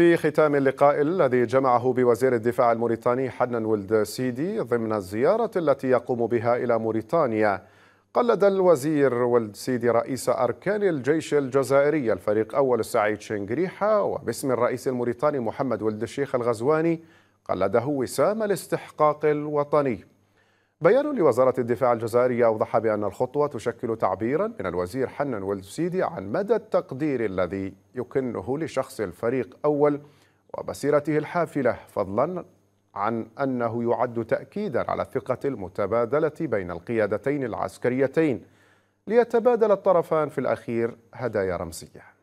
في ختام اللقاء الذي جمعه بوزير الدفاع الموريتاني حنان ولد سيدي ضمن الزيارة التي يقوم بها إلى موريتانيا قلد الوزير ولد سيدي رئيس أركان الجيش الجزائري الفريق أول السعيد شنغريحة وباسم الرئيس الموريتاني محمد ولد الشيخ الغزواني قلده وسام الاستحقاق الوطني بيان لوزارة الدفاع الجزائرية أوضح بأن الخطوة تشكل تعبيرا من الوزير حنان والسيدي عن مدى التقدير الذي يكنه لشخص الفريق أول ومسيرته الحافلة فضلا عن أنه يعد تأكيدا على الثقة المتبادلة بين القيادتين العسكريتين ليتبادل الطرفان في الأخير هدايا رمزية